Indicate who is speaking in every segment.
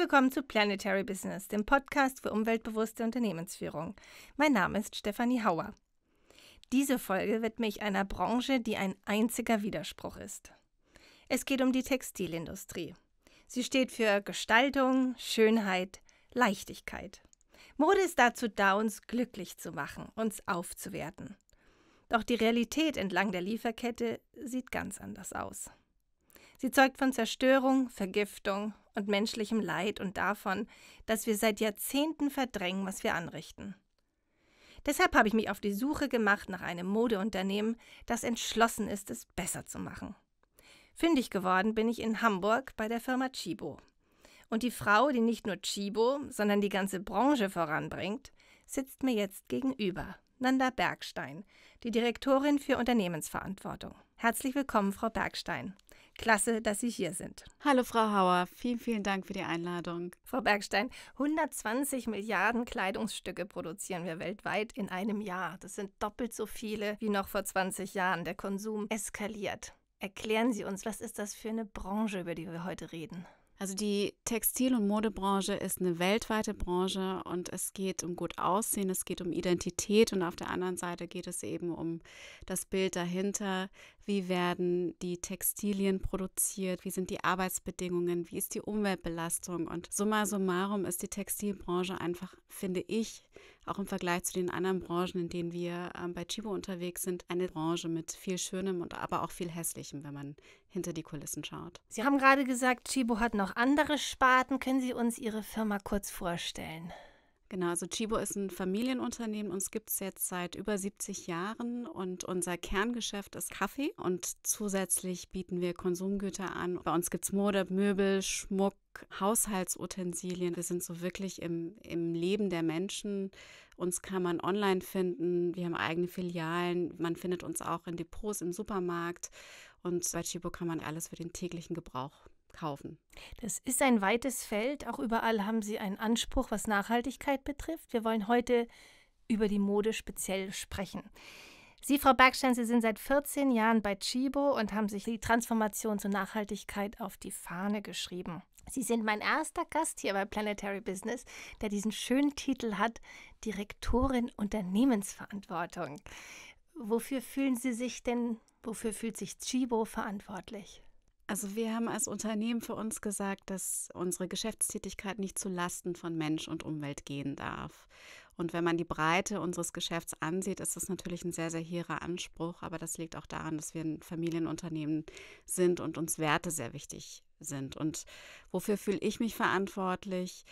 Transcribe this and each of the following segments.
Speaker 1: willkommen zu Planetary Business, dem Podcast für umweltbewusste Unternehmensführung. Mein Name ist Stefanie Hauer. Diese Folge widme ich einer Branche, die ein einziger Widerspruch ist. Es geht um die Textilindustrie. Sie steht für Gestaltung, Schönheit, Leichtigkeit. Mode ist dazu da, uns glücklich zu machen, uns aufzuwerten. Doch die Realität entlang der Lieferkette sieht ganz anders aus. Sie zeugt von Zerstörung, Vergiftung und menschlichem Leid und davon, dass wir seit Jahrzehnten verdrängen, was wir anrichten. Deshalb habe ich mich auf die Suche gemacht nach einem Modeunternehmen, das entschlossen ist, es besser zu machen. Fündig geworden bin ich in Hamburg bei der Firma Chibo. Und die Frau, die nicht nur Chibo, sondern die ganze Branche voranbringt, sitzt mir jetzt gegenüber, Nanda Bergstein, die Direktorin für Unternehmensverantwortung. Herzlich willkommen, Frau Bergstein. Klasse, dass Sie hier sind. Hallo, Frau Hauer. Vielen, vielen Dank für die Einladung. Frau Bergstein, 120 Milliarden Kleidungsstücke produzieren wir weltweit in einem Jahr. Das sind doppelt so viele wie noch vor 20 Jahren. Der Konsum eskaliert. Erklären Sie uns, was ist das für eine Branche, über die wir heute reden?
Speaker 2: Also die Textil- und Modebranche ist eine weltweite Branche und es geht um gut Aussehen, es geht um Identität und auf der anderen Seite geht es eben um das Bild dahinter, wie werden die Textilien produziert, wie sind die Arbeitsbedingungen, wie ist die Umweltbelastung. Und summa summarum ist die Textilbranche einfach, finde ich, auch im Vergleich zu den anderen Branchen, in denen wir ähm, bei Chibo unterwegs sind, eine Branche mit viel Schönem und aber auch viel Hässlichem, wenn man hinter die Kulissen schaut.
Speaker 1: Sie haben gerade gesagt, Chibo hat noch andere Sparten. Können Sie uns
Speaker 2: Ihre Firma kurz vorstellen? Genau, also Chibo ist ein Familienunternehmen, uns gibt es jetzt seit über 70 Jahren und unser Kerngeschäft ist Kaffee und zusätzlich bieten wir Konsumgüter an. Bei uns gibt es Mode, Möbel, Schmuck, Haushaltsutensilien. Wir sind so wirklich im, im Leben der Menschen. Uns kann man online finden, wir haben eigene Filialen, man findet uns auch in Depots im Supermarkt und bei Chibo kann man alles für den täglichen Gebrauch kaufen.
Speaker 1: Das ist ein weites Feld. Auch überall haben Sie einen Anspruch, was Nachhaltigkeit betrifft. Wir wollen heute über die Mode speziell sprechen. Sie, Frau Bergstein, Sie sind seit 14 Jahren bei Chibo und haben sich die Transformation zur Nachhaltigkeit auf die Fahne geschrieben. Sie sind mein erster Gast hier bei Planetary Business, der diesen schönen Titel hat, Direktorin Unternehmensverantwortung. Wofür fühlen Sie sich denn, wofür fühlt sich Chibo verantwortlich?
Speaker 2: Also wir haben als Unternehmen für uns gesagt, dass unsere Geschäftstätigkeit nicht zu Lasten von Mensch und Umwelt gehen darf. Und wenn man die Breite unseres Geschäfts ansieht, ist das natürlich ein sehr, sehr hehrer Anspruch. Aber das liegt auch daran, dass wir ein Familienunternehmen sind und uns Werte sehr wichtig sind. Und wofür fühle ich mich verantwortlich?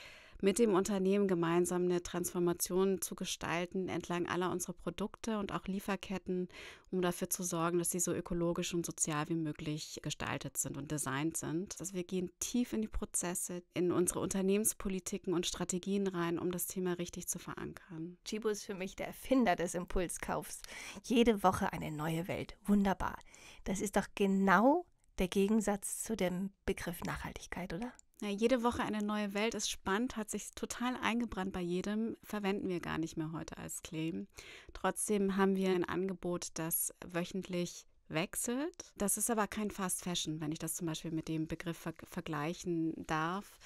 Speaker 2: mit dem Unternehmen gemeinsam eine Transformation zu gestalten entlang aller unserer Produkte und auch Lieferketten, um dafür zu sorgen, dass sie so ökologisch und sozial wie möglich gestaltet sind und designt sind. Also wir gehen tief in die Prozesse, in unsere Unternehmenspolitiken und Strategien rein, um das Thema richtig zu verankern.
Speaker 1: Chibo ist für mich der Erfinder des Impulskaufs. Jede Woche eine neue Welt. Wunderbar. Das ist doch genau der Gegensatz zu dem Begriff Nachhaltigkeit, oder?
Speaker 2: Ja, jede Woche eine neue Welt ist spannend, hat sich total eingebrannt bei jedem, verwenden wir gar nicht mehr heute als Claim. Trotzdem haben wir ein Angebot, das wöchentlich wechselt. Das ist aber kein Fast Fashion, wenn ich das zum Beispiel mit dem Begriff ver vergleichen darf.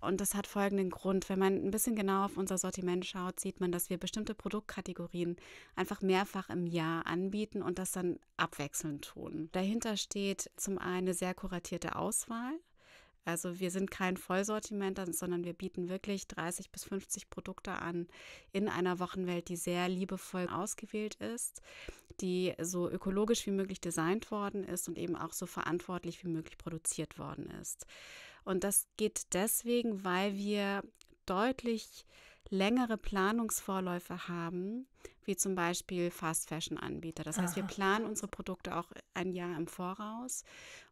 Speaker 2: Und das hat folgenden Grund. Wenn man ein bisschen genau auf unser Sortiment schaut, sieht man, dass wir bestimmte Produktkategorien einfach mehrfach im Jahr anbieten und das dann abwechselnd tun. Dahinter steht zum einen eine sehr kuratierte Auswahl also wir sind kein Vollsortiment, sondern wir bieten wirklich 30 bis 50 Produkte an in einer Wochenwelt, die sehr liebevoll ausgewählt ist, die so ökologisch wie möglich designt worden ist und eben auch so verantwortlich wie möglich produziert worden ist. Und das geht deswegen, weil wir deutlich längere Planungsvorläufe haben, wie zum Beispiel Fast-Fashion-Anbieter. Das heißt, wir planen unsere Produkte auch ein Jahr im Voraus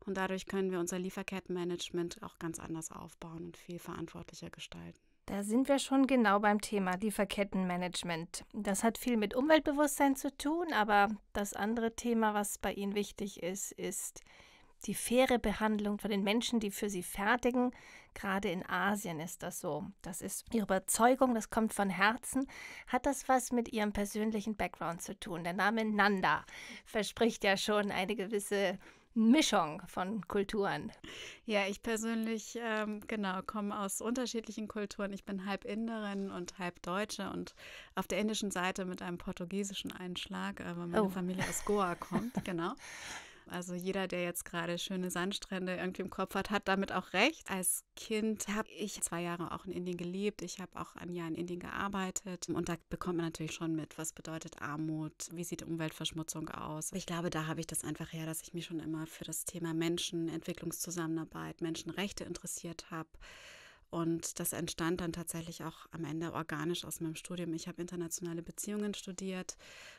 Speaker 2: und dadurch können wir unser Lieferkettenmanagement auch ganz anders aufbauen und viel verantwortlicher gestalten.
Speaker 1: Da sind wir schon genau beim Thema Lieferkettenmanagement. Das hat viel mit Umweltbewusstsein zu tun, aber das andere Thema, was bei Ihnen wichtig ist, ist die faire Behandlung von den Menschen, die für sie fertigen. Gerade in Asien ist das so. Das ist ihre Überzeugung, das kommt von Herzen. Hat das was mit ihrem persönlichen Background zu tun? Der Name Nanda verspricht ja schon eine gewisse Mischung
Speaker 2: von Kulturen. Ja, ich persönlich, ähm, genau, komme aus unterschiedlichen Kulturen. Ich bin halb Inderin und halb Deutsche und auf der indischen Seite mit einem portugiesischen Einschlag, äh, weil meine oh. Familie aus Goa kommt, genau. Also jeder, der jetzt gerade schöne Sandstrände irgendwie im Kopf hat, hat damit auch recht. Als Kind habe ich zwei Jahre auch in Indien gelebt. Ich habe auch ein Jahr in Indien gearbeitet. Und da bekommt man natürlich schon mit, was bedeutet Armut, wie sieht Umweltverschmutzung aus. Ich glaube, da habe ich das einfach her, dass ich mich schon immer für das Thema Menschen, Entwicklungszusammenarbeit, Menschenrechte interessiert habe. Und das entstand dann tatsächlich auch am Ende organisch aus meinem Studium. Ich habe internationale Beziehungen studiert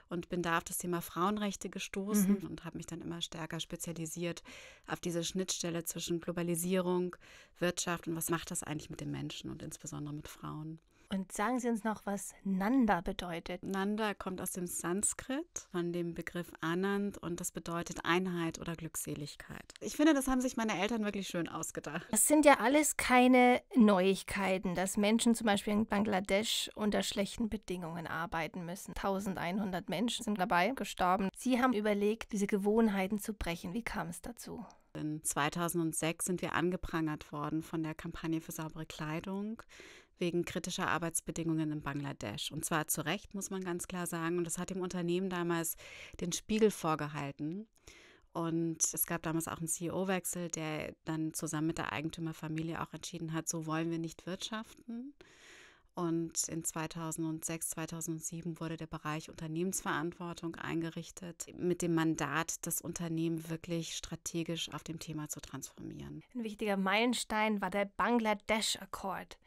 Speaker 2: und bin da auf das Thema Frauenrechte gestoßen mhm. und habe mich dann immer stärker spezialisiert auf diese Schnittstelle zwischen Globalisierung, Wirtschaft und was macht das eigentlich mit den Menschen und insbesondere mit Frauen. Und sagen Sie uns noch, was Nanda bedeutet. Nanda kommt aus dem Sanskrit, von dem Begriff Anand und das bedeutet Einheit oder Glückseligkeit. Ich finde, das haben sich meine Eltern wirklich schön ausgedacht.
Speaker 1: Das sind ja alles keine Neuigkeiten, dass Menschen zum Beispiel in Bangladesch unter schlechten Bedingungen arbeiten müssen. 1100 Menschen sind dabei gestorben. Sie haben überlegt, diese Gewohnheiten zu brechen. Wie kam es dazu?
Speaker 2: In 2006 sind wir angeprangert worden von der Kampagne für saubere Kleidung, wegen kritischer Arbeitsbedingungen in Bangladesch. Und zwar zu Recht, muss man ganz klar sagen. Und das hat dem Unternehmen damals den Spiegel vorgehalten. Und es gab damals auch einen CEO-Wechsel, der dann zusammen mit der Eigentümerfamilie auch entschieden hat, so wollen wir nicht wirtschaften. Und in 2006, 2007 wurde der Bereich Unternehmensverantwortung eingerichtet, mit dem Mandat, das Unternehmen wirklich strategisch auf dem Thema zu transformieren.
Speaker 1: Ein wichtiger Meilenstein war der Bangladesch-Akkord.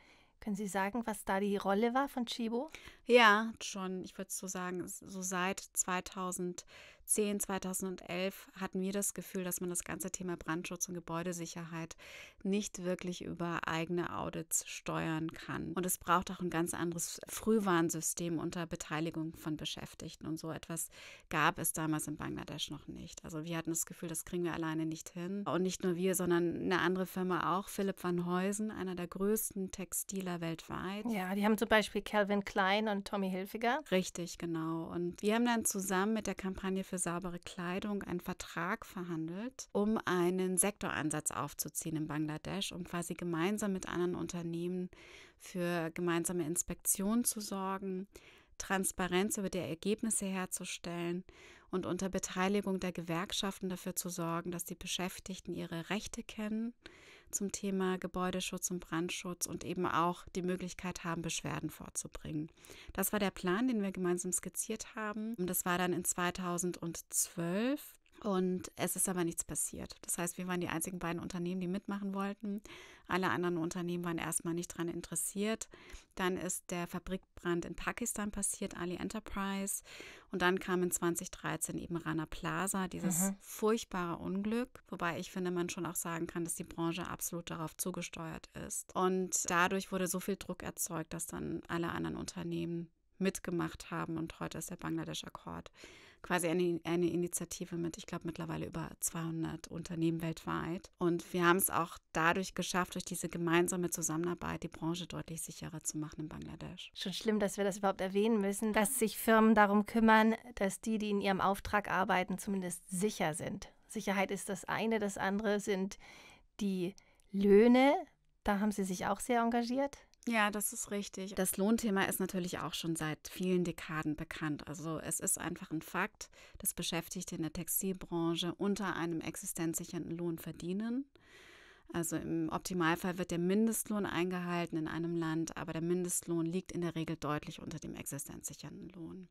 Speaker 1: Können Sie sagen, was da die Rolle war von Chibo?
Speaker 2: Ja, schon. Ich würde so sagen, so seit 2000. 2010, 2011 hatten wir das Gefühl, dass man das ganze Thema Brandschutz und Gebäudesicherheit nicht wirklich über eigene Audits steuern kann. Und es braucht auch ein ganz anderes Frühwarnsystem unter Beteiligung von Beschäftigten. Und so etwas gab es damals in Bangladesch noch nicht. Also wir hatten das Gefühl, das kriegen wir alleine nicht hin. Und nicht nur wir, sondern eine andere Firma auch, Philipp van Heusen, einer der größten Textiler weltweit. Ja, die haben zum Beispiel Calvin Klein und Tommy Hilfiger. Richtig, genau. Und wir haben dann zusammen mit der Kampagne für für saubere Kleidung einen Vertrag verhandelt, um einen Sektoransatz aufzuziehen in Bangladesch, um quasi gemeinsam mit anderen Unternehmen für gemeinsame Inspektionen zu sorgen, Transparenz über die Ergebnisse herzustellen und unter Beteiligung der Gewerkschaften dafür zu sorgen, dass die Beschäftigten ihre Rechte kennen zum Thema Gebäudeschutz und Brandschutz und eben auch die Möglichkeit haben, Beschwerden vorzubringen. Das war der Plan, den wir gemeinsam skizziert haben. Und Das war dann in 2012 und es ist aber nichts passiert. Das heißt, wir waren die einzigen beiden Unternehmen, die mitmachen wollten. Alle anderen Unternehmen waren erstmal nicht daran interessiert. Dann ist der Fabrikbrand in Pakistan passiert, Ali Enterprise. Und dann kam in 2013 eben Rana Plaza, dieses mhm. furchtbare Unglück. Wobei ich finde, man schon auch sagen kann, dass die Branche absolut darauf zugesteuert ist. Und dadurch wurde so viel Druck erzeugt, dass dann alle anderen Unternehmen mitgemacht haben. Und heute ist der Bangladesch-Akkord quasi eine, eine Initiative mit, ich glaube, mittlerweile über 200 Unternehmen weltweit. Und wir haben es auch dadurch geschafft, durch diese gemeinsame Zusammenarbeit die Branche deutlich sicherer zu machen in Bangladesch.
Speaker 1: Schon schlimm, dass wir das überhaupt erwähnen müssen, dass sich Firmen darum kümmern, dass die, die in ihrem Auftrag arbeiten, zumindest sicher sind. Sicherheit ist das eine, das
Speaker 2: andere sind die Löhne. Da haben Sie sich auch sehr engagiert. Ja, das ist richtig. Das Lohnthema ist natürlich auch schon seit vielen Dekaden bekannt. Also es ist einfach ein Fakt, dass Beschäftigte in der Textilbranche unter einem existenzsichernden Lohn verdienen. Also im Optimalfall wird der Mindestlohn eingehalten in einem Land, aber der Mindestlohn liegt in der Regel deutlich unter dem existenzsichernden Lohn.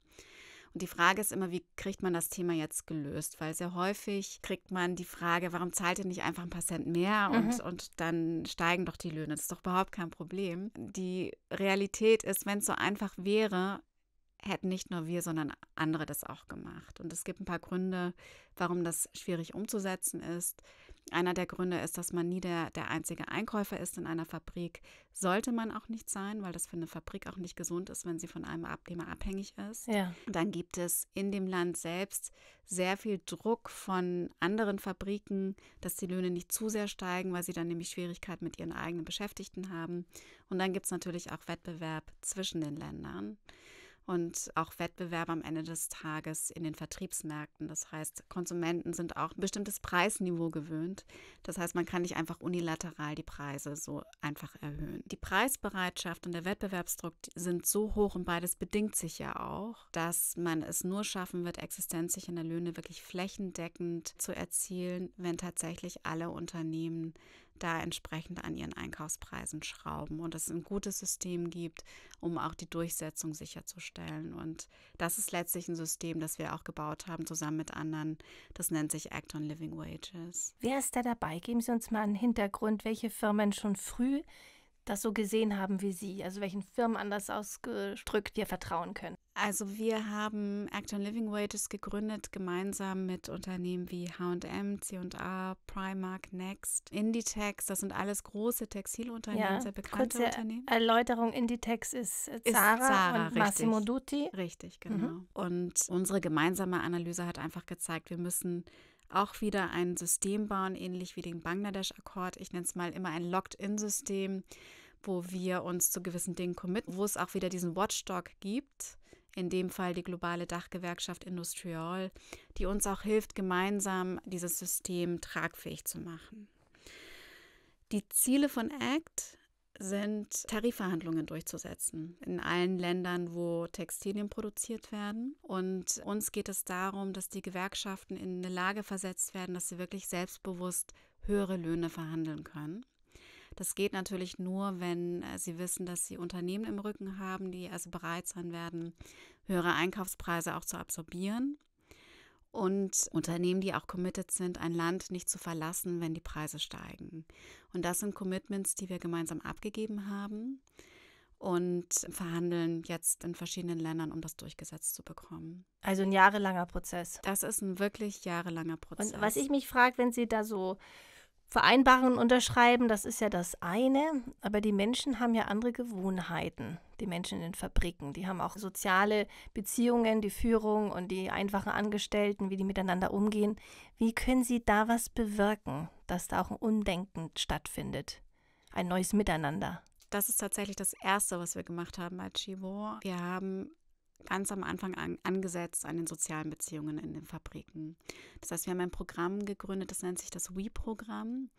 Speaker 2: Und die Frage ist immer, wie kriegt man das Thema jetzt gelöst? Weil sehr häufig kriegt man die Frage, warum zahlt ihr nicht einfach ein paar Cent mehr und, mhm. und dann steigen doch die Löhne. Das ist doch überhaupt kein Problem. Die Realität ist, wenn es so einfach wäre, hätten nicht nur wir, sondern andere das auch gemacht. Und es gibt ein paar Gründe, warum das schwierig umzusetzen ist. Einer der Gründe ist, dass man nie der, der einzige Einkäufer ist in einer Fabrik. Sollte man auch nicht sein, weil das für eine Fabrik auch nicht gesund ist, wenn sie von einem Abnehmer abhängig ist. Ja. Dann gibt es in dem Land selbst sehr viel Druck von anderen Fabriken, dass die Löhne nicht zu sehr steigen, weil sie dann nämlich Schwierigkeiten mit ihren eigenen Beschäftigten haben. Und dann gibt es natürlich auch Wettbewerb zwischen den Ländern und auch Wettbewerb am Ende des Tages in den Vertriebsmärkten. Das heißt, Konsumenten sind auch ein bestimmtes Preisniveau gewöhnt. Das heißt, man kann nicht einfach unilateral die Preise so einfach erhöhen. Die Preisbereitschaft und der Wettbewerbsdruck sind so hoch und beides bedingt sich ja auch, dass man es nur schaffen wird, existenzsichernde Löhne wirklich flächendeckend zu erzielen, wenn tatsächlich alle Unternehmen da entsprechend an ihren Einkaufspreisen schrauben und es ein gutes System gibt, um auch die Durchsetzung sicherzustellen. Und das ist letztlich ein System, das wir auch gebaut haben, zusammen mit anderen. Das nennt sich Act on Living Wages.
Speaker 1: Wer ist da dabei? Geben Sie uns mal einen Hintergrund, welche Firmen schon früh das so gesehen haben
Speaker 2: wie Sie, also welchen Firmen anders ausgedrückt wir vertrauen können. Also wir haben Act on Living Wages gegründet, gemeinsam mit Unternehmen wie H&M, C&A, Primark, Next, Inditex. Das sind alles große Textilunternehmen, ja, sehr bekannte kurze Unternehmen. Erläuterung, Inditex ist Zara, äh, ist Zara und Massimo Dutti. Richtig, mhm. genau. Mhm. Und unsere gemeinsame Analyse hat einfach gezeigt, wir müssen auch wieder ein System bauen, ähnlich wie den Bangladesch-Akkord. Ich nenne es mal immer ein Locked-in-System, wo wir uns zu gewissen Dingen committen, wo es auch wieder diesen Watchdog gibt in dem Fall die globale Dachgewerkschaft Industrial, die uns auch hilft, gemeinsam dieses System tragfähig zu machen. Die Ziele von ACT sind Tarifverhandlungen durchzusetzen in allen Ländern, wo Textilien produziert werden. Und uns geht es darum, dass die Gewerkschaften in eine Lage versetzt werden, dass sie wirklich selbstbewusst höhere Löhne verhandeln können. Das geht natürlich nur, wenn äh, sie wissen, dass sie Unternehmen im Rücken haben, die also bereit sein werden, höhere Einkaufspreise auch zu absorbieren. Und Unternehmen, die auch committed sind, ein Land nicht zu verlassen, wenn die Preise steigen. Und das sind Commitments, die wir gemeinsam abgegeben haben und verhandeln jetzt in verschiedenen Ländern, um das durchgesetzt zu bekommen. Also ein jahrelanger Prozess. Das ist ein wirklich jahrelanger Prozess. Und was ich mich
Speaker 1: frage, wenn Sie da so Vereinbarungen unterschreiben, das ist ja das eine, aber die Menschen haben ja andere Gewohnheiten. Die Menschen in den Fabriken, die haben auch soziale Beziehungen, die Führung und die einfachen Angestellten, wie die miteinander umgehen. Wie können sie da was bewirken, dass da auch ein Undenken stattfindet, ein neues Miteinander?
Speaker 2: Das ist tatsächlich das Erste, was wir gemacht haben als Chivo. Wir haben ganz am Anfang an, angesetzt an den sozialen Beziehungen in den Fabriken. Das heißt, wir haben ein Programm gegründet, das nennt sich das WE-Programm.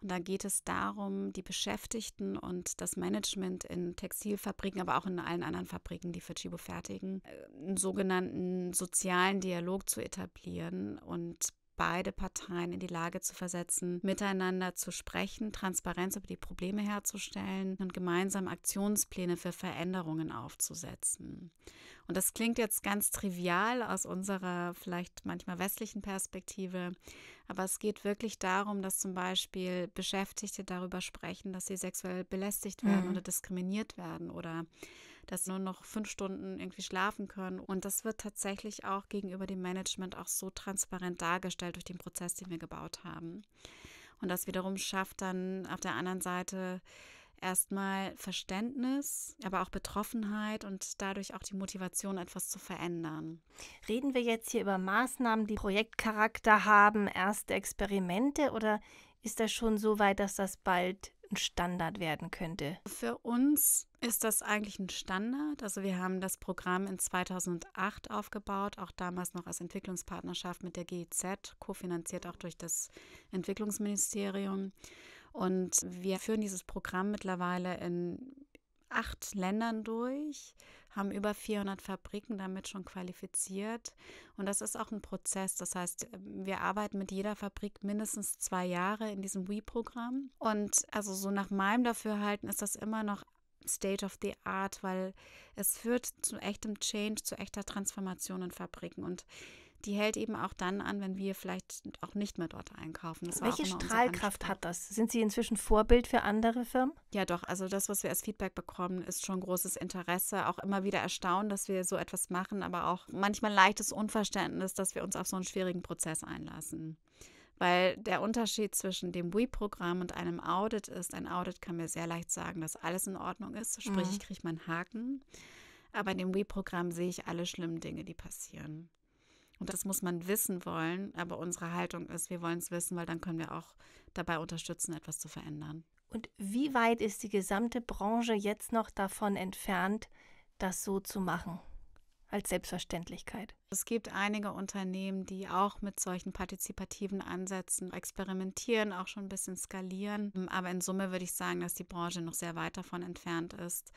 Speaker 2: Und da geht es darum, die Beschäftigten und das Management in Textilfabriken, aber auch in allen anderen Fabriken, die für Chibo fertigen, äh, einen sogenannten sozialen Dialog zu etablieren und beide Parteien in die Lage zu versetzen, miteinander zu sprechen, Transparenz über die Probleme herzustellen und gemeinsam Aktionspläne für Veränderungen aufzusetzen. Und das klingt jetzt ganz trivial aus unserer vielleicht manchmal westlichen Perspektive, aber es geht wirklich darum, dass zum Beispiel Beschäftigte darüber sprechen, dass sie sexuell belästigt werden mhm. oder diskriminiert werden oder dass nur noch fünf Stunden irgendwie schlafen können. Und das wird tatsächlich auch gegenüber dem Management auch so transparent dargestellt durch den Prozess, den wir gebaut haben. Und das wiederum schafft dann auf der anderen Seite erstmal Verständnis, aber auch Betroffenheit und dadurch auch die Motivation, etwas zu verändern.
Speaker 1: Reden wir jetzt hier über Maßnahmen, die Projektcharakter haben, erste Experimente oder ist das schon so weit, dass das bald ein Standard werden könnte?
Speaker 2: Für uns ist das eigentlich ein Standard. Also wir haben das Programm in 2008 aufgebaut, auch damals noch als Entwicklungspartnerschaft mit der GEZ, kofinanziert auch durch das Entwicklungsministerium. Und wir führen dieses Programm mittlerweile in acht Ländern durch haben über 400 Fabriken damit schon qualifiziert. Und das ist auch ein Prozess. Das heißt, äh, wir arbeiten mit jeder Fabrik mindestens zwei Jahre in diesem WE-Programm. Und also so nach meinem Dafürhalten ist das immer noch State of the Art, weil es führt zu echtem Change, zu echter Transformation in Fabriken. Und die hält eben auch dann an, wenn wir vielleicht auch nicht mehr dort einkaufen. Das Welche Strahlkraft hat das? Sind Sie inzwischen Vorbild für andere Firmen? Ja, doch. Also das, was wir als Feedback bekommen, ist schon großes Interesse. Auch immer wieder erstaunt, dass wir so etwas machen, aber auch manchmal leichtes Unverständnis, dass wir uns auf so einen schwierigen Prozess einlassen weil der Unterschied zwischen dem WE-Programm und einem Audit ist, ein Audit kann mir sehr leicht sagen, dass alles in Ordnung ist, sprich mhm. ich kriege meinen Haken, aber in dem WE-Programm sehe ich alle schlimmen Dinge, die passieren. Und das muss man wissen wollen, aber unsere Haltung ist, wir wollen es wissen, weil dann können wir auch dabei unterstützen, etwas zu verändern.
Speaker 1: Und wie weit ist die gesamte Branche jetzt
Speaker 2: noch davon entfernt, das so zu machen? Als Selbstverständlichkeit. Es gibt einige Unternehmen, die auch mit solchen partizipativen Ansätzen experimentieren, auch schon ein bisschen skalieren. Aber in Summe würde ich sagen, dass die Branche noch sehr weit davon entfernt ist,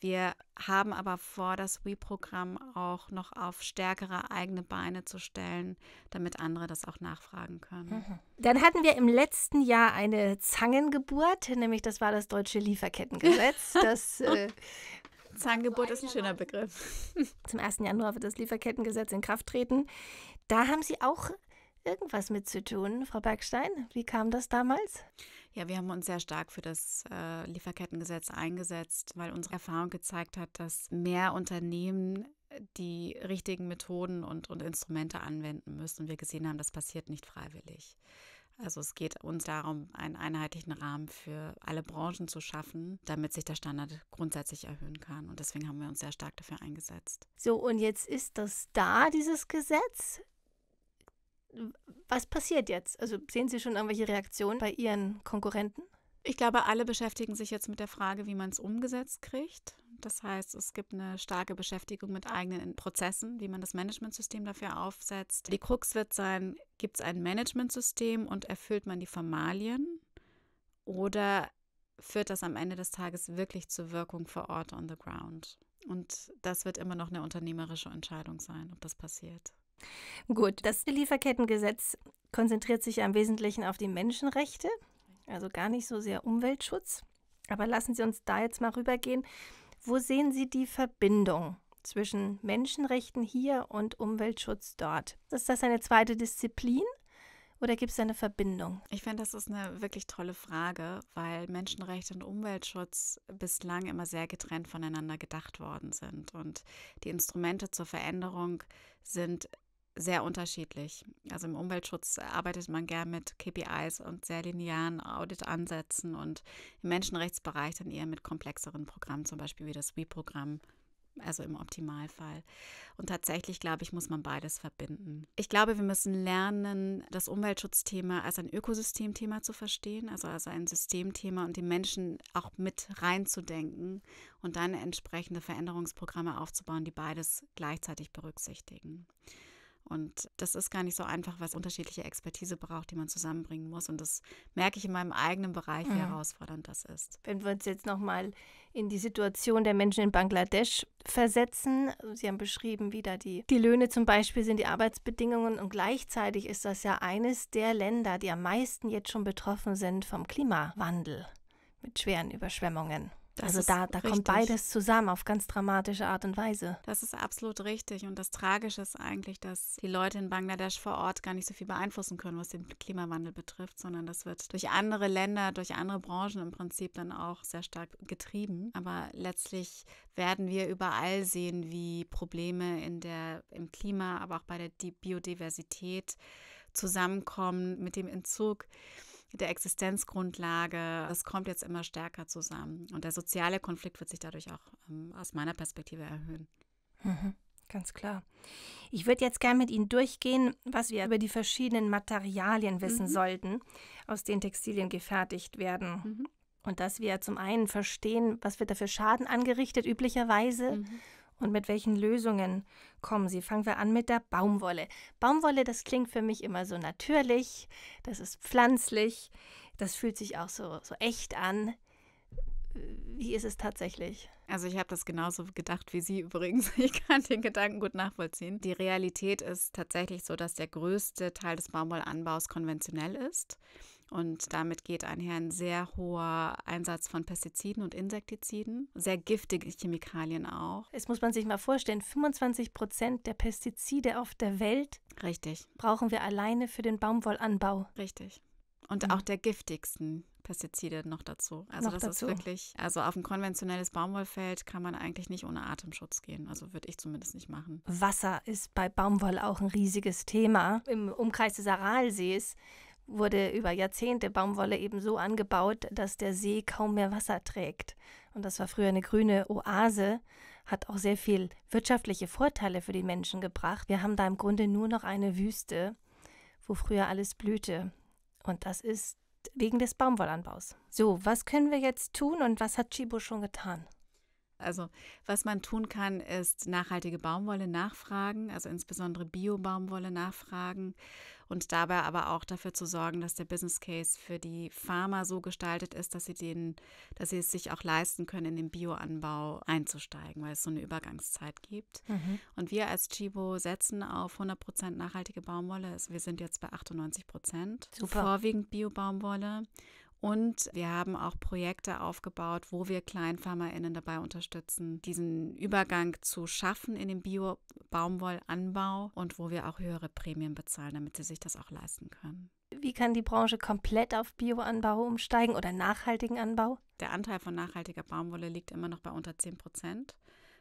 Speaker 2: wir haben aber vor, das WE-Programm auch noch auf stärkere eigene Beine zu stellen, damit andere das auch nachfragen können. Mhm.
Speaker 1: Dann hatten wir im letzten Jahr eine Zangengeburt, nämlich das war das deutsche Lieferkettengesetz. Das äh,
Speaker 2: Zangengeburt ist ein schöner Begriff.
Speaker 1: Zum 1. Januar wird das Lieferkettengesetz in Kraft treten. Da haben Sie auch irgendwas mit zu tun. Frau Bergstein, wie kam
Speaker 2: das damals? Ja, wir haben uns sehr stark für das äh, Lieferkettengesetz eingesetzt, weil unsere Erfahrung gezeigt hat, dass mehr Unternehmen äh, die richtigen Methoden und, und Instrumente anwenden müssen. Und wir gesehen haben, das passiert nicht freiwillig. Also es geht uns darum, einen einheitlichen Rahmen für alle Branchen zu schaffen, damit sich der Standard grundsätzlich erhöhen kann. Und deswegen haben wir uns sehr stark dafür eingesetzt.
Speaker 1: So, und jetzt ist das da, dieses Gesetz was passiert jetzt? Also sehen Sie schon irgendwelche Reaktionen
Speaker 2: bei Ihren Konkurrenten? Ich glaube, alle beschäftigen sich jetzt mit der Frage, wie man es umgesetzt kriegt. Das heißt, es gibt eine starke Beschäftigung mit eigenen Prozessen, wie man das Managementsystem dafür aufsetzt. Die Krux wird sein, gibt es ein Managementsystem und erfüllt man die Formalien? Oder führt das am Ende des Tages wirklich zur Wirkung vor Ort on the ground? Und das wird immer noch eine unternehmerische Entscheidung sein, ob das passiert.
Speaker 1: Gut, das Lieferkettengesetz konzentriert sich ja im Wesentlichen auf die Menschenrechte, also gar nicht so sehr Umweltschutz. Aber lassen Sie uns da jetzt mal rübergehen. Wo sehen Sie die Verbindung zwischen Menschenrechten hier und Umweltschutz dort? Ist das eine zweite Disziplin, oder gibt es eine Verbindung?
Speaker 2: Ich finde, das ist eine wirklich tolle Frage, weil Menschenrechte und Umweltschutz bislang immer sehr getrennt voneinander gedacht worden sind. Und die Instrumente zur Veränderung sind sehr unterschiedlich. Also im Umweltschutz arbeitet man gern mit KPIs und sehr linearen Auditansätzen und im Menschenrechtsbereich dann eher mit komplexeren Programmen, zum Beispiel wie das WE-Programm also im Optimalfall. Und tatsächlich, glaube ich, muss man beides verbinden. Ich glaube, wir müssen lernen, das Umweltschutzthema als ein Ökosystemthema zu verstehen, also als ein Systemthema und die Menschen auch mit reinzudenken und dann entsprechende Veränderungsprogramme aufzubauen, die beides gleichzeitig berücksichtigen. Und das ist gar nicht so einfach, weil es unterschiedliche Expertise braucht, die man zusammenbringen muss. Und das merke ich in meinem eigenen Bereich, wie mhm. herausfordernd das ist. Wenn wir uns jetzt nochmal in die Situation
Speaker 1: der Menschen in Bangladesch versetzen. Sie haben beschrieben, wie da die, die Löhne zum Beispiel sind, die Arbeitsbedingungen. Und gleichzeitig ist das ja eines der Länder, die am meisten jetzt schon betroffen sind vom Klimawandel mit schweren Überschwemmungen. Das also da, da kommt beides zusammen auf ganz dramatische Art und Weise.
Speaker 2: Das ist absolut richtig. Und das Tragische ist eigentlich, dass die Leute in Bangladesch vor Ort gar nicht so viel beeinflussen können, was den Klimawandel betrifft, sondern das wird durch andere Länder, durch andere Branchen im Prinzip dann auch sehr stark getrieben. Aber letztlich werden wir überall sehen, wie Probleme in der, im Klima, aber auch bei der Biodiversität zusammenkommen mit dem Entzug der Existenzgrundlage. Das kommt jetzt immer stärker zusammen. Und der soziale Konflikt wird sich dadurch auch ähm, aus meiner Perspektive erhöhen.
Speaker 1: Mhm, ganz klar. Ich würde jetzt gerne mit Ihnen durchgehen, was wir über die verschiedenen Materialien wissen mhm. sollten, aus denen Textilien gefertigt werden. Mhm. Und dass wir zum einen verstehen, was wird da für Schaden angerichtet üblicherweise mhm und mit welchen Lösungen kommen sie? Fangen wir an mit der Baumwolle. Baumwolle, das klingt für mich immer so natürlich, das ist pflanzlich,
Speaker 2: das fühlt sich auch so, so echt an. Wie ist es tatsächlich? Also ich habe das genauso gedacht wie Sie übrigens. Ich kann den Gedanken gut nachvollziehen. Die Realität ist tatsächlich so, dass der größte Teil des Baumwollanbaus konventionell ist. Und damit geht einher ein sehr hoher Einsatz von Pestiziden und Insektiziden, sehr giftige Chemikalien auch. Es muss man sich mal vorstellen, 25 Prozent der Pestizide auf
Speaker 1: der Welt Richtig. brauchen wir alleine für den Baumwollanbau. Richtig.
Speaker 2: Und mhm. auch der giftigsten Pestizide noch dazu. Also noch das dazu. ist wirklich, also auf ein konventionelles Baumwollfeld kann man eigentlich nicht ohne Atemschutz gehen. Also würde ich zumindest nicht machen. Wasser ist
Speaker 1: bei Baumwoll auch ein riesiges Thema. Im Umkreis des Aralsees wurde über Jahrzehnte Baumwolle eben so angebaut, dass der See kaum mehr Wasser trägt. Und das war früher eine grüne Oase, hat auch sehr viel wirtschaftliche Vorteile für die Menschen gebracht. Wir haben da im Grunde nur noch eine Wüste, wo früher alles blühte. Und das ist
Speaker 2: wegen des Baumwollanbaus. So, was können wir jetzt tun und was hat Chibo schon getan? Also was man tun kann, ist nachhaltige Baumwolle nachfragen, also insbesondere Bio-Baumwolle nachfragen und dabei aber auch dafür zu sorgen, dass der Business Case für die Farmer so gestaltet ist, dass sie, den, dass sie es sich auch leisten können, in den Bioanbau einzusteigen, weil es so eine Übergangszeit gibt. Mhm. Und wir als Chibo setzen auf 100% nachhaltige Baumwolle. Also, wir sind jetzt bei 98%, Super. vorwiegend Bio-Baumwolle. Und wir haben auch Projekte aufgebaut, wo wir KleinfarmerInnen dabei unterstützen, diesen Übergang zu schaffen in den Bio-Baumwollanbau und wo wir auch höhere Prämien bezahlen, damit sie sich das auch leisten können.
Speaker 1: Wie kann die Branche komplett auf Bioanbau umsteigen oder nachhaltigen Anbau?
Speaker 2: Der Anteil von nachhaltiger Baumwolle liegt immer noch bei unter 10 Prozent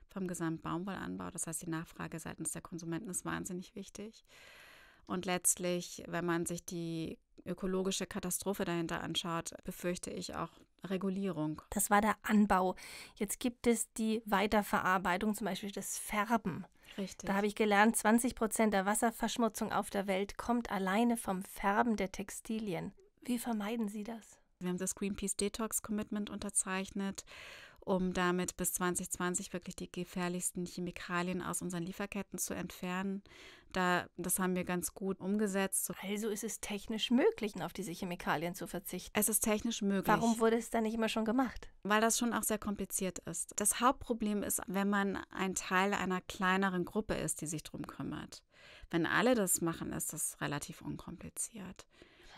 Speaker 2: vom Gesamtbaumwollanbau. Das heißt, die Nachfrage seitens der Konsumenten ist wahnsinnig wichtig. Und letztlich, wenn man sich die ökologische Katastrophe dahinter anschaut, befürchte ich auch Regulierung. Das war der Anbau. Jetzt gibt
Speaker 1: es die Weiterverarbeitung, zum Beispiel das Färben. Richtig. Da habe ich gelernt, 20 Prozent der Wasserverschmutzung auf der Welt kommt alleine vom Färben der Textilien.
Speaker 2: Wie vermeiden Sie das? Wir haben das Greenpeace Detox Commitment unterzeichnet, um damit bis 2020 wirklich die gefährlichsten Chemikalien aus unseren Lieferketten zu entfernen. Da, das haben wir ganz gut umgesetzt. Also ist es technisch möglich, auf diese Chemikalien zu verzichten. Es ist technisch möglich. Warum wurde
Speaker 1: es dann nicht immer schon gemacht?
Speaker 2: Weil das schon auch sehr kompliziert ist. Das Hauptproblem ist, wenn man ein Teil einer kleineren Gruppe ist, die sich drum kümmert. Wenn alle das machen, ist das relativ unkompliziert.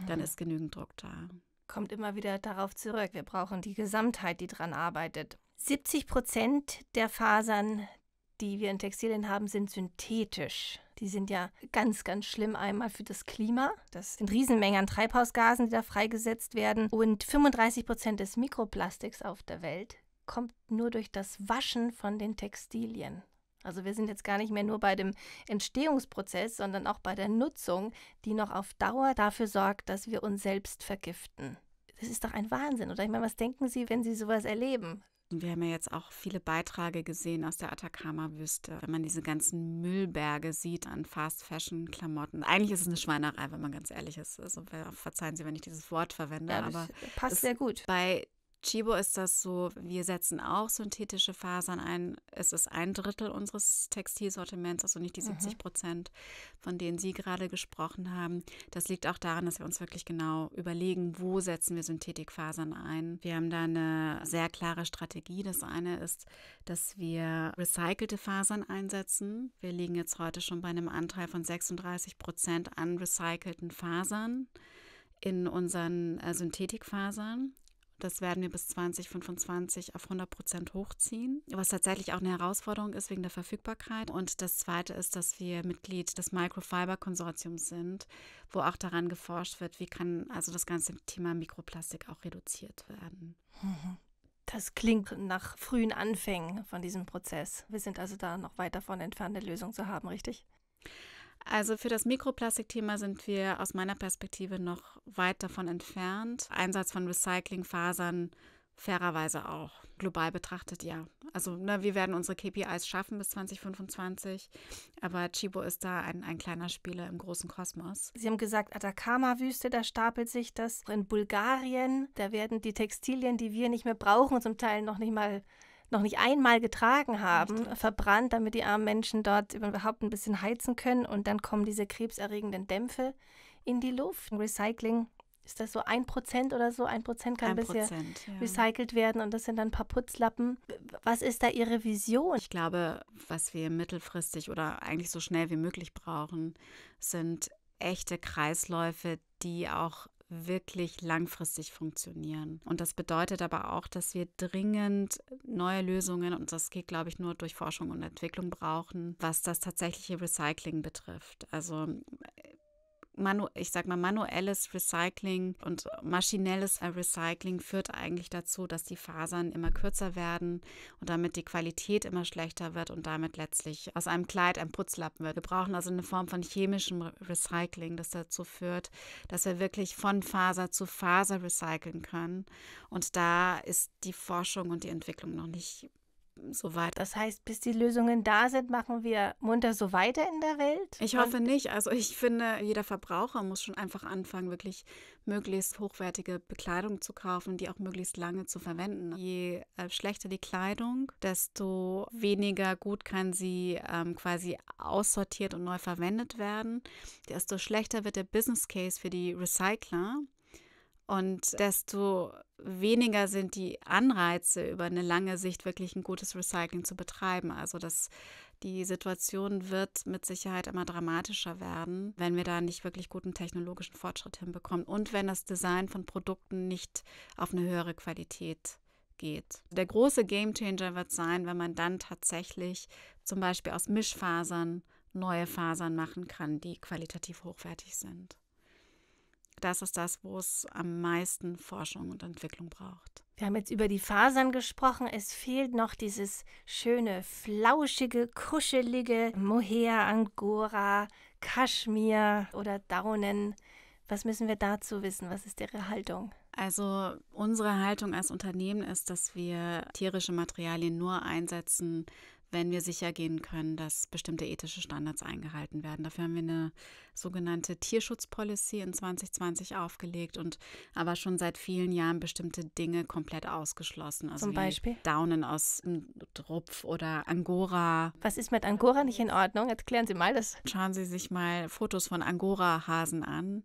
Speaker 2: Dann hm. ist genügend Druck da.
Speaker 1: Kommt immer wieder darauf zurück. Wir brauchen die Gesamtheit, die dran arbeitet. 70 Prozent der Fasern, die wir in Textilien haben, sind synthetisch. Die sind ja ganz, ganz schlimm einmal für das Klima. Das sind Riesenmengen an Treibhausgasen, die da freigesetzt werden. Und 35 Prozent des Mikroplastiks auf der Welt kommt nur durch das Waschen von den Textilien. Also wir sind jetzt gar nicht mehr nur bei dem Entstehungsprozess, sondern auch bei der Nutzung, die noch auf Dauer dafür sorgt, dass wir uns selbst vergiften. Das ist doch ein Wahnsinn, oder? Ich meine, was denken Sie, wenn Sie sowas erleben?
Speaker 2: Wir haben ja jetzt auch viele Beiträge gesehen aus der Atacama-Wüste. Wenn man diese ganzen Müllberge sieht an Fast-Fashion-Klamotten. Eigentlich ist es eine Schweinerei, wenn man ganz ehrlich ist. Also verzeihen Sie, wenn ich dieses Wort verwende, ja, aber passt sehr gut. Bei Chibo ist das so, wir setzen auch synthetische Fasern ein. Es ist ein Drittel unseres Textilsortiments, also nicht die 70 mhm. Prozent, von denen Sie gerade gesprochen haben. Das liegt auch daran, dass wir uns wirklich genau überlegen, wo setzen wir Synthetikfasern ein. Wir haben da eine sehr klare Strategie. Das eine ist, dass wir recycelte Fasern einsetzen. Wir liegen jetzt heute schon bei einem Anteil von 36 Prozent an recycelten Fasern in unseren äh, Synthetikfasern. Das werden wir bis 2025 auf 100 Prozent hochziehen, was tatsächlich auch eine Herausforderung ist wegen der Verfügbarkeit. Und das Zweite ist, dass wir Mitglied des Microfiber-Konsortiums sind, wo auch daran geforscht wird, wie kann also das ganze Thema Mikroplastik auch reduziert werden. Das klingt nach frühen Anfängen von diesem Prozess. Wir sind also da noch weit davon entfernt, eine Lösung zu haben, richtig? Also für das Mikroplastikthema sind wir aus meiner Perspektive noch weit davon entfernt. Einsatz von Recyclingfasern fairerweise auch global betrachtet, ja. Also ne, wir werden unsere KPIs schaffen bis 2025, aber Chibo ist da ein, ein kleiner Spieler im großen Kosmos.
Speaker 1: Sie haben gesagt, Atacama-Wüste, da stapelt sich das. In Bulgarien, da werden die Textilien, die wir nicht mehr brauchen, zum Teil noch nicht mal noch nicht einmal getragen haben, verbrannt, damit die armen Menschen dort überhaupt ein bisschen heizen können. Und dann kommen diese krebserregenden Dämpfe in die Luft. Recycling ist das so ein Prozent oder so? Ein Prozent kann ein bisher ja. recycelt werden und das sind dann ein paar Putzlappen. Was
Speaker 2: ist da Ihre Vision? Ich glaube, was wir mittelfristig oder eigentlich so schnell wie möglich brauchen, sind echte Kreisläufe, die auch wirklich langfristig funktionieren. Und das bedeutet aber auch, dass wir dringend neue Lösungen, und das geht, glaube ich, nur durch Forschung und Entwicklung brauchen, was das tatsächliche Recycling betrifft. Also äh, manu ich sag mal, manuelles Recycling und maschinelles Recycling führt eigentlich dazu, dass die Fasern immer kürzer werden und damit die Qualität immer schlechter wird und damit letztlich aus einem Kleid ein Putzlappen wird. Wir brauchen also eine Form von chemischem Recycling, das dazu führt, dass wir wirklich von Faser zu Faser recyceln können. Und da ist die Forschung und die Entwicklung noch nicht soweit. Das heißt, bis die Lösungen da sind, machen wir
Speaker 1: munter so weiter
Speaker 2: in der Welt? Ich hoffe nicht. Also ich finde, jeder Verbraucher muss schon einfach anfangen, wirklich möglichst hochwertige Bekleidung zu kaufen, die auch möglichst lange zu verwenden. Je äh, schlechter die Kleidung, desto weniger gut kann sie ähm, quasi aussortiert und neu verwendet werden. Desto schlechter wird der Business Case für die Recycler und desto weniger sind die Anreize, über eine lange Sicht wirklich ein gutes Recycling zu betreiben. Also das, die Situation wird mit Sicherheit immer dramatischer werden, wenn wir da nicht wirklich guten technologischen Fortschritt hinbekommen und wenn das Design von Produkten nicht auf eine höhere Qualität geht. Der große Gamechanger wird sein, wenn man dann tatsächlich zum Beispiel aus Mischfasern neue Fasern machen kann, die qualitativ hochwertig sind das ist das, wo es am meisten Forschung und Entwicklung braucht.
Speaker 1: Wir haben jetzt über die Fasern gesprochen. Es fehlt noch dieses schöne, flauschige, kuschelige Mohair, Angora, Kaschmir oder Daunen. Was müssen wir dazu wissen? Was ist Ihre Haltung?
Speaker 2: Also unsere Haltung als Unternehmen ist, dass wir tierische Materialien nur einsetzen, wenn wir sicher gehen können, dass bestimmte ethische Standards eingehalten werden. Dafür haben wir eine sogenannte Tierschutzpolicy in 2020 aufgelegt und aber schon seit vielen Jahren bestimmte Dinge komplett ausgeschlossen. Also Zum Beispiel? Daunen aus Drupf oder Angora. Was ist mit Angora nicht in Ordnung? Erklären Sie mal das. Schauen Sie sich mal Fotos von Angora-Hasen an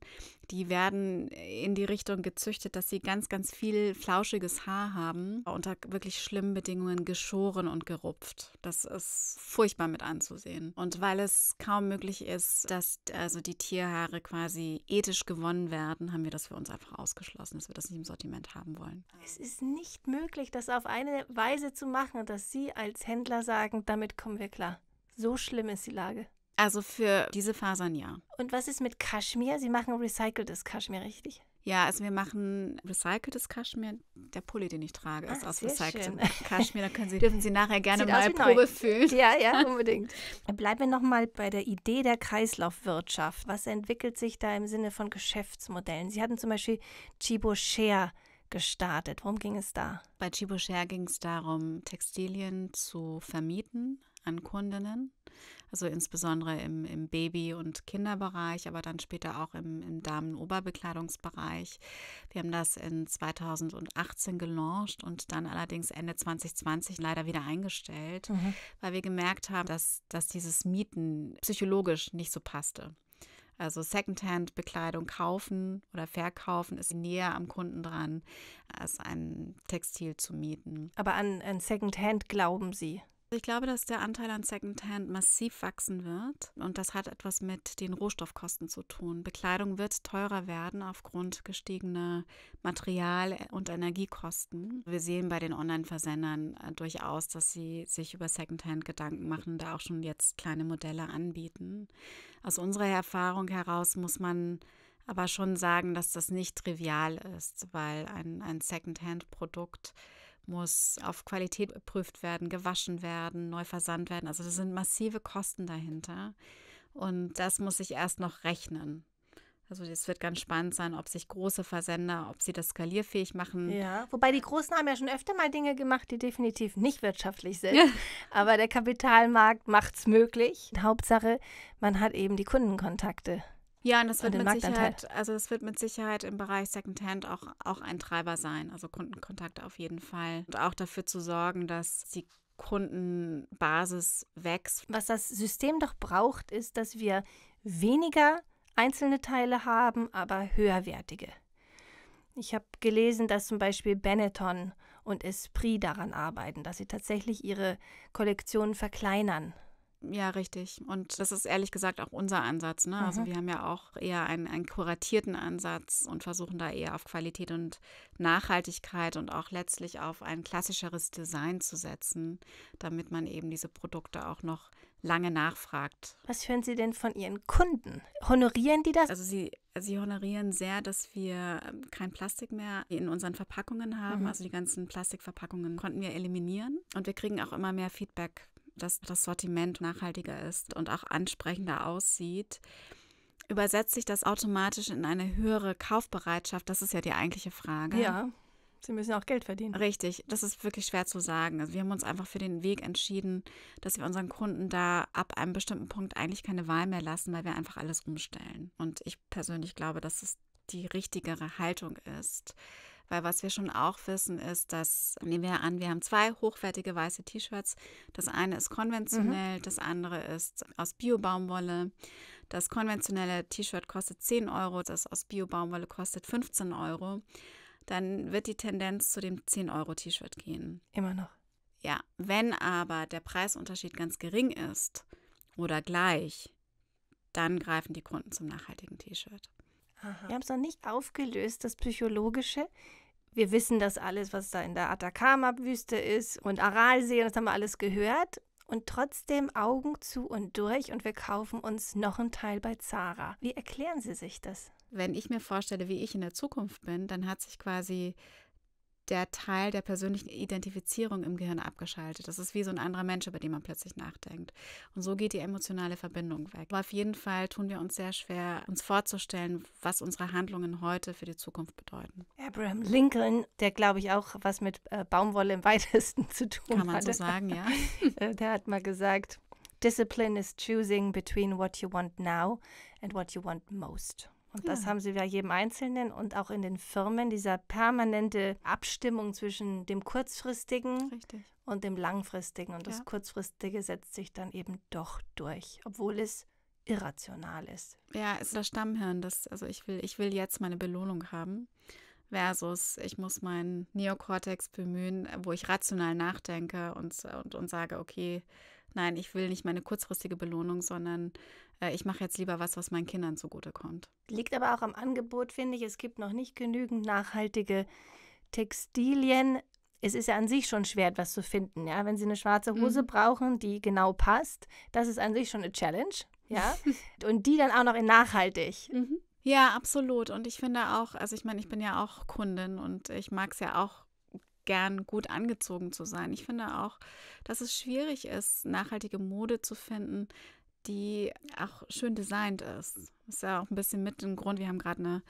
Speaker 2: die werden in die Richtung gezüchtet, dass sie ganz, ganz viel flauschiges Haar haben, unter wirklich schlimmen Bedingungen geschoren und gerupft. Das ist furchtbar mit anzusehen. Und weil es kaum möglich ist, dass also die Tierhaare quasi ethisch gewonnen werden, haben wir das für uns einfach ausgeschlossen, dass wir das nicht im Sortiment haben wollen.
Speaker 1: Es ist nicht möglich, das auf eine Weise zu machen, dass Sie als Händler sagen, damit kommen wir klar. So schlimm ist die Lage.
Speaker 2: Also für diese Fasern ja.
Speaker 1: Und was ist mit Kaschmir? Sie machen recyceltes Kaschmir, richtig?
Speaker 2: Ja, also wir machen recyceltes Kaschmir. Der Pulli, den ich trage, ist ah, aus recyceltem Kaschmir. Da können Sie, dürfen Sie nachher gerne Sieht mal Probe fühlen. Ja, ja, unbedingt. Bleiben wir nochmal bei der Idee der
Speaker 1: Kreislaufwirtschaft. Was entwickelt sich da im Sinne von Geschäftsmodellen? Sie hatten zum Beispiel Chibo
Speaker 2: Share gestartet. Worum ging es da? Bei Chibo Share ging es darum, Textilien zu vermieten an Kundinnen also insbesondere im, im Baby- und Kinderbereich, aber dann später auch im, im Damen-Oberbekleidungsbereich. Wir haben das in 2018 gelauncht und dann allerdings Ende 2020 leider wieder eingestellt, mhm. weil wir gemerkt haben, dass, dass dieses Mieten psychologisch nicht so passte. Also Secondhand-Bekleidung kaufen oder verkaufen ist näher am Kunden dran, als ein Textil zu mieten. Aber an, an Secondhand glauben Sie? Ich glaube, dass der Anteil an Secondhand massiv wachsen wird und das hat etwas mit den Rohstoffkosten zu tun. Bekleidung wird teurer werden aufgrund gestiegener Material- und Energiekosten. Wir sehen bei den Online-Versendern äh, durchaus, dass sie sich über Secondhand Gedanken machen, da auch schon jetzt kleine Modelle anbieten. Aus unserer Erfahrung heraus muss man aber schon sagen, dass das nicht trivial ist, weil ein, ein Secondhand-Produkt muss auf Qualität geprüft werden, gewaschen werden, neu versandt werden. Also da sind massive Kosten dahinter. Und das muss ich erst noch rechnen. Also es wird ganz spannend sein, ob sich große Versender, ob sie das skalierfähig machen. Ja,
Speaker 1: wobei die Großen haben ja schon öfter mal Dinge gemacht, die definitiv nicht wirtschaftlich sind. Aber der Kapitalmarkt macht es möglich. Hauptsache, man hat eben die Kundenkontakte. Ja, und das wird, mit Sicherheit,
Speaker 2: also das wird mit Sicherheit im Bereich Secondhand auch, auch ein Treiber sein, also Kundenkontakte auf jeden Fall. Und auch dafür zu sorgen, dass die Kundenbasis wächst. Was das System doch braucht, ist, dass wir
Speaker 1: weniger einzelne Teile haben, aber höherwertige. Ich habe gelesen, dass zum Beispiel Benetton und Esprit daran arbeiten, dass sie tatsächlich ihre Kollektionen verkleinern
Speaker 2: ja, richtig. Und das ist ehrlich gesagt auch unser Ansatz. Ne? Also wir haben ja auch eher einen, einen kuratierten Ansatz und versuchen da eher auf Qualität und Nachhaltigkeit und auch letztlich auf ein klassischeres Design zu setzen, damit man eben diese Produkte auch noch lange nachfragt. Was hören Sie denn von Ihren Kunden? Honorieren die das? Also sie, sie honorieren sehr, dass wir ähm, kein Plastik mehr in unseren Verpackungen haben. Mhm. Also die ganzen Plastikverpackungen konnten wir eliminieren. Und wir kriegen auch immer mehr Feedback dass das Sortiment nachhaltiger ist und auch ansprechender aussieht, übersetzt sich das automatisch in eine höhere Kaufbereitschaft? Das ist ja die eigentliche Frage. Ja, sie müssen auch Geld verdienen. Richtig, das ist wirklich schwer zu sagen. Also wir haben uns einfach für den Weg entschieden, dass wir unseren Kunden da ab einem bestimmten Punkt eigentlich keine Wahl mehr lassen, weil wir einfach alles umstellen. Und ich persönlich glaube, dass es die richtigere Haltung ist weil was wir schon auch wissen ist, dass, nehmen wir an, wir haben zwei hochwertige weiße T-Shirts. Das eine ist mhm. konventionell, mhm. das andere ist aus Bio-Baumwolle. Das konventionelle T-Shirt kostet 10 Euro, das aus Bio-Baumwolle kostet 15 Euro. Dann wird die Tendenz zu dem 10-Euro-T-Shirt gehen. Immer noch. Ja, wenn aber der Preisunterschied ganz gering ist oder gleich, dann greifen die Kunden zum nachhaltigen T-Shirt.
Speaker 1: Wir haben es noch nicht aufgelöst, das Psychologische wir wissen das alles, was da in der Atacama-Wüste ist und Aralsee, das haben wir alles gehört. Und trotzdem Augen zu und durch und wir kaufen uns noch einen Teil bei
Speaker 2: Zara. Wie erklären Sie sich das? Wenn ich mir vorstelle, wie ich in der Zukunft bin, dann hat sich quasi der Teil der persönlichen Identifizierung im Gehirn abgeschaltet. Das ist wie so ein anderer Mensch, über den man plötzlich nachdenkt. Und so geht die emotionale Verbindung weg. Aber auf jeden Fall tun wir uns sehr schwer, uns vorzustellen, was unsere Handlungen heute für die Zukunft bedeuten.
Speaker 1: Abraham Lincoln, der glaube ich auch was mit äh, Baumwolle im weitesten zu tun hat. Kann man hatte. so sagen, ja. Äh, der hat mal gesagt, Discipline is choosing between what you want now and what you want most. Und ja. das haben sie bei jedem Einzelnen und auch in den Firmen, dieser permanente Abstimmung zwischen dem kurzfristigen Richtig. und dem langfristigen. Und ja. das kurzfristige setzt sich dann eben doch durch, obwohl es irrational
Speaker 2: ist. Ja, ist das Stammhirn, das, also ich will, ich will jetzt meine Belohnung haben. Versus, ich muss meinen Neokortex bemühen, wo ich rational nachdenke und, und, und sage, okay, nein, ich will nicht meine kurzfristige Belohnung, sondern äh, ich mache jetzt lieber was, was meinen Kindern zugutekommt.
Speaker 1: Liegt aber auch am Angebot, finde ich. Es gibt noch nicht genügend nachhaltige Textilien. Es ist ja an sich schon schwer, etwas zu finden. Ja? Wenn Sie eine schwarze mhm. Hose mhm. brauchen, die genau passt, das ist an sich schon eine Challenge. Ja? Und die dann auch noch in nachhaltig. Mhm.
Speaker 2: Ja, absolut. Und ich finde auch, also ich meine, ich bin ja auch Kundin und ich mag es ja auch gern gut angezogen zu sein. Ich finde auch, dass es schwierig ist, nachhaltige Mode zu finden, die auch schön designt ist. Das Ist ja auch ein bisschen mit dem Grund, wir haben gerade eine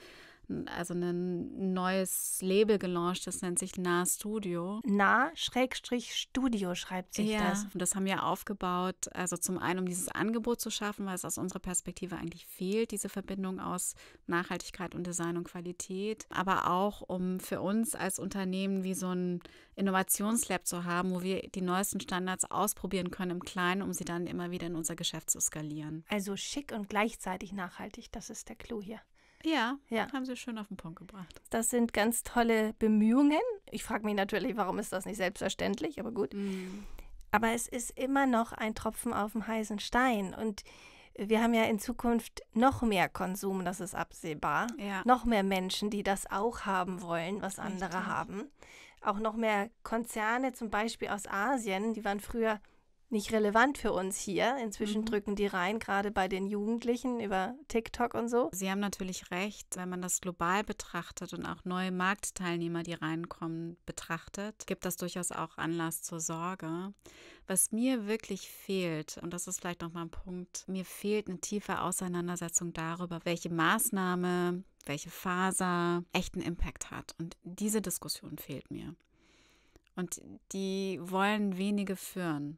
Speaker 2: also ein neues Label gelauncht, das nennt sich Nah Studio. Nah Schrägstrich Studio schreibt sich ja. das. Und das haben wir aufgebaut, also zum einen, um dieses Angebot zu schaffen, weil es aus unserer Perspektive eigentlich fehlt, diese Verbindung aus Nachhaltigkeit und Design und Qualität, aber auch, um für uns als Unternehmen wie so ein Innovationslab zu haben, wo wir die neuesten Standards ausprobieren können im Kleinen, um sie dann immer wieder in unser Geschäft zu skalieren. Also schick und gleichzeitig nachhaltig, das ist der Clou hier. Ja, ja, haben Sie schön auf den Punkt gebracht. Das sind ganz
Speaker 1: tolle Bemühungen. Ich frage mich natürlich, warum ist das nicht selbstverständlich, aber gut. Mm. Aber es ist immer noch ein Tropfen auf dem heißen Stein. Und wir haben ja in Zukunft noch mehr Konsum, das ist absehbar. Ja. Noch mehr Menschen, die das auch haben wollen, was andere Richtig. haben. Auch noch mehr Konzerne, zum Beispiel aus Asien, die waren früher nicht relevant für uns hier. Inzwischen mhm. drücken die rein, gerade bei den Jugendlichen über
Speaker 2: TikTok und so. Sie haben natürlich recht, wenn man das global betrachtet und auch neue Marktteilnehmer, die reinkommen, betrachtet, gibt das durchaus auch Anlass zur Sorge. Was mir wirklich fehlt, und das ist vielleicht nochmal ein Punkt, mir fehlt eine tiefe Auseinandersetzung darüber, welche Maßnahme, welche Faser echten Impact hat. Und diese Diskussion fehlt mir. Und die wollen wenige führen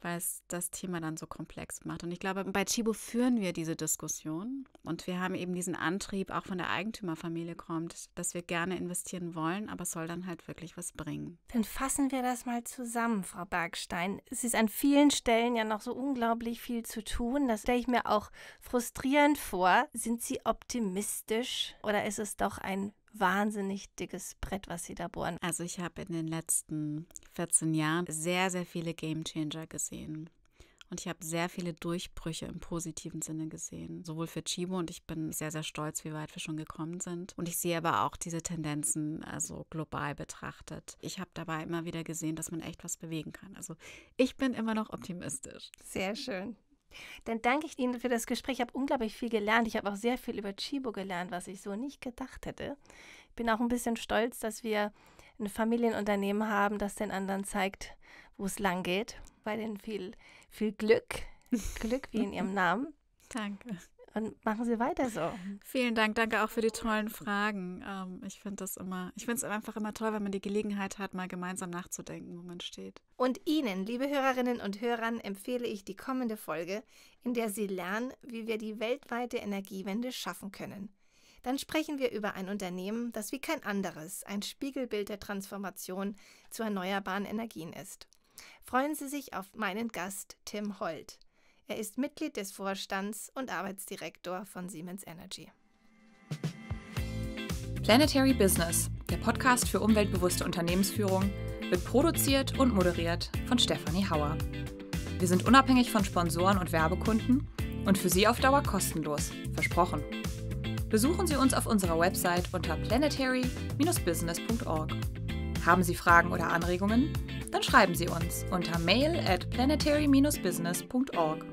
Speaker 2: weil es das Thema dann so komplex macht. Und ich glaube, bei Chibo führen wir diese Diskussion und wir haben eben diesen Antrieb, auch von der Eigentümerfamilie kommt, dass wir gerne investieren wollen, aber es soll dann halt wirklich was bringen.
Speaker 1: Dann fassen wir das mal zusammen, Frau Bergstein. Es ist an vielen Stellen ja noch so unglaublich viel zu tun. Das stelle ich mir auch frustrierend vor. Sind Sie optimistisch oder ist es doch ein wahnsinnig
Speaker 2: dickes Brett, was sie da bohren. Also ich habe in den letzten 14 Jahren sehr, sehr viele Game Changer gesehen. Und ich habe sehr viele Durchbrüche im positiven Sinne gesehen, sowohl für Chibo und ich bin sehr, sehr stolz, wie weit wir schon gekommen sind. Und ich sehe aber auch diese Tendenzen, also global betrachtet. Ich habe dabei immer wieder gesehen, dass man echt was bewegen kann. Also ich bin immer noch optimistisch. Sehr schön.
Speaker 1: Dann danke ich Ihnen für das Gespräch. Ich habe unglaublich viel gelernt. Ich habe auch sehr viel über Chibo gelernt, was ich so nicht gedacht hätte. Ich bin auch ein bisschen stolz, dass wir ein Familienunternehmen haben, das den anderen zeigt, wo es lang geht. Bei denen viel, viel Glück. Glück wie in Ihrem Namen. Danke und machen Sie weiter so.
Speaker 2: Vielen Dank, danke auch für die tollen Fragen. Ähm, ich finde das immer, ich finde es einfach immer toll, wenn man die Gelegenheit hat, mal gemeinsam nachzudenken, wo man steht.
Speaker 1: Und Ihnen, liebe Hörerinnen und Hörern, empfehle ich die kommende Folge, in der Sie lernen, wie wir die weltweite Energiewende schaffen können. Dann sprechen wir über ein Unternehmen, das wie kein anderes ein Spiegelbild der Transformation zu erneuerbaren Energien ist. Freuen Sie sich auf meinen Gast Tim Holt. Er ist Mitglied des Vorstands und Arbeitsdirektor von Siemens Energy. Planetary Business, der Podcast für umweltbewusste Unternehmensführung, wird produziert und moderiert von Stefanie Hauer. Wir sind unabhängig von Sponsoren und Werbekunden und für Sie auf Dauer kostenlos, versprochen. Besuchen Sie uns auf unserer Website unter planetary-business.org. Haben Sie Fragen oder Anregungen? Dann schreiben Sie uns unter mail at planetary-business.org.